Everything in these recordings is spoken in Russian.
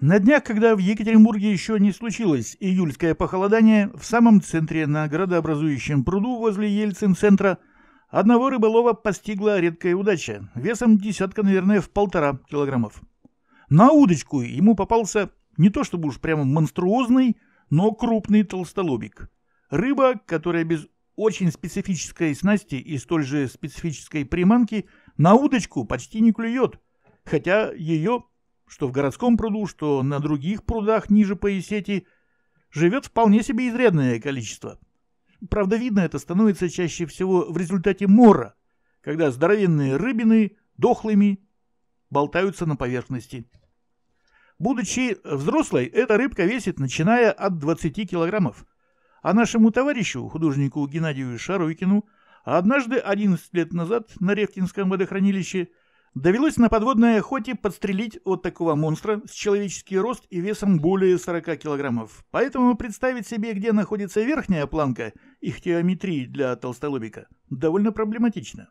На днях, когда в Екатеринбурге еще не случилось июльское похолодание, в самом центре на градообразующем пруду возле Ельцин-центра одного рыболова постигла редкая удача, весом десятка, наверное, в полтора килограммов. На удочку ему попался не то чтобы уж прямо монструозный, но крупный толстолобик. Рыба, которая без очень специфической снасти и столь же специфической приманки на удочку почти не клюет, хотя ее что в городском пруду, что на других прудах ниже по поясети, живет вполне себе изрядное количество. Правда, видно это становится чаще всего в результате мора, когда здоровенные рыбины дохлыми болтаются на поверхности. Будучи взрослой, эта рыбка весит, начиная от 20 килограммов. А нашему товарищу, художнику Геннадию Шаруйкину, однажды 11 лет назад на Ревкинском водохранилище – Довелось на подводной охоте подстрелить вот такого монстра с человеческий рост и весом более 40 килограммов. Поэтому представить себе, где находится верхняя планка ихтиометрии для толстолобика, довольно проблематично.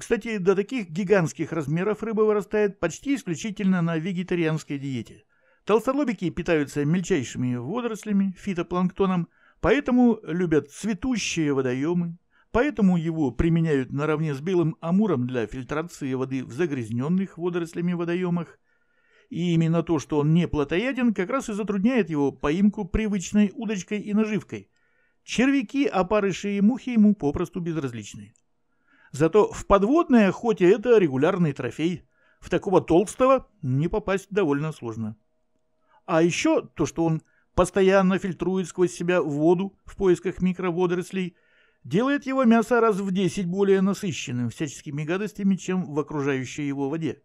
Кстати, до таких гигантских размеров рыба вырастает почти исключительно на вегетарианской диете. Толстолобики питаются мельчайшими водорослями, фитопланктоном, поэтому любят цветущие водоемы, Поэтому его применяют наравне с белым амуром для фильтрации воды в загрязненных водорослями водоемах. И именно то, что он не плотояден, как раз и затрудняет его поимку привычной удочкой и наживкой. Червяки, опарыши и мухи ему попросту безразличны. Зато в подводной охоте это регулярный трофей. В такого толстого не попасть довольно сложно. А еще то, что он постоянно фильтрует сквозь себя воду в поисках микроводорослей – делает его мясо раз в 10 более насыщенным всяческими гадостями, чем в окружающей его воде.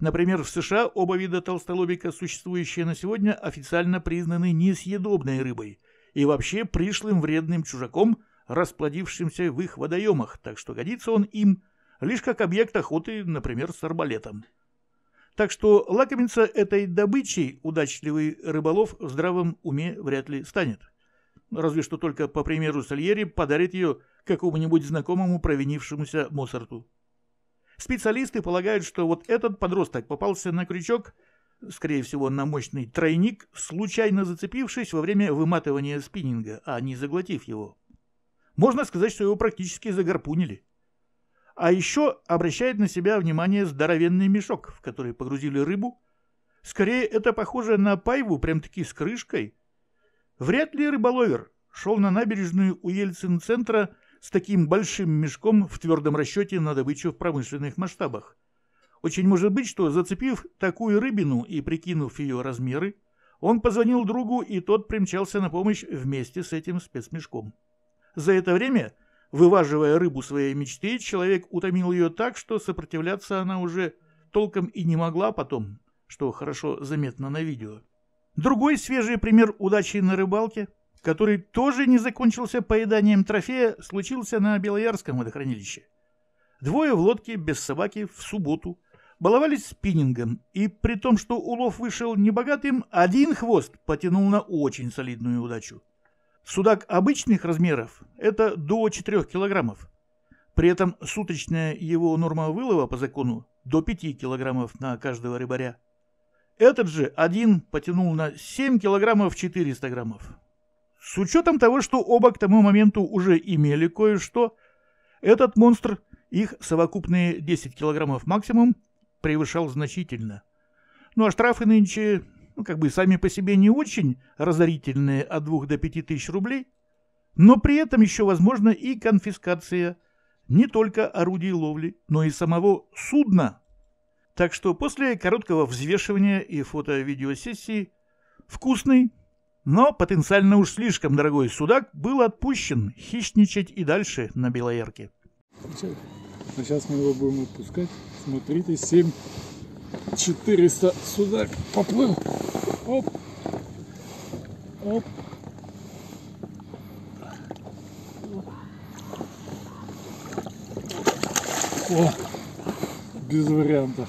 Например, в США оба вида толстолобика, существующие на сегодня, официально признаны несъедобной рыбой и вообще пришлым вредным чужаком, расплодившимся в их водоемах, так что годится он им лишь как объект охоты, например, с арбалетом. Так что лакомиться этой добычей удачливый рыболов в здравом уме вряд ли станет разве что только по примеру Сальери подарит ее какому-нибудь знакомому провинившемуся Моцарту. Специалисты полагают, что вот этот подросток попался на крючок, скорее всего на мощный тройник, случайно зацепившись во время выматывания спиннинга, а не заглотив его. Можно сказать, что его практически загорпунили. А еще обращает на себя внимание здоровенный мешок, в который погрузили рыбу. Скорее, это похоже на пайву, прям-таки с крышкой – Вряд ли рыболовер шел на набережную у Ельцин-центра с таким большим мешком в твердом расчете на добычу в промышленных масштабах. Очень может быть, что зацепив такую рыбину и прикинув ее размеры, он позвонил другу, и тот примчался на помощь вместе с этим спецмешком. За это время, вываживая рыбу своей мечты, человек утомил ее так, что сопротивляться она уже толком и не могла потом, что хорошо заметно на видео. Другой свежий пример удачи на рыбалке, который тоже не закончился поеданием трофея, случился на Белоярском водохранилище. Двое в лодке без собаки в субботу баловались спиннингом, и при том, что улов вышел небогатым, один хвост потянул на очень солидную удачу. Судак обычных размеров – это до 4 килограммов. При этом суточная его норма вылова по закону – до 5 килограммов на каждого рыбаря – этот же один потянул на 7 килограммов 400 граммов. С учетом того, что оба к тому моменту уже имели кое-что, этот монстр, их совокупные 10 килограммов максимум, превышал значительно. Ну а штрафы нынче, ну как бы сами по себе не очень разорительные от 2 до 5 тысяч рублей, но при этом еще возможна и конфискация не только орудий ловли, но и самого судна так что после короткого взвешивания и фото-видеосессии вкусный, но потенциально уж слишком дорогой судак был отпущен хищничать и дальше на Белоярке. Ну, сейчас мы его будем отпускать. Смотрите, 7 400 судак поплыл. Оп. Оп. О, без вариантов.